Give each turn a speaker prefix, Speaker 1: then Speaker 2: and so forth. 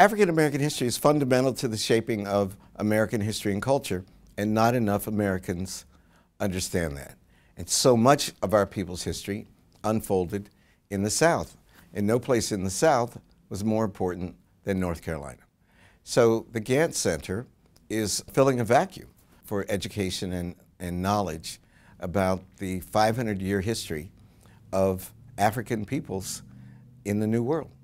Speaker 1: African American history is fundamental to the shaping of American history and culture, and not enough Americans understand that. And so much of our people's history unfolded in the South, and no place in the South was more important than North Carolina. So the Gantt Center is filling a vacuum for education and, and knowledge about the 500 year history of African peoples in the New World.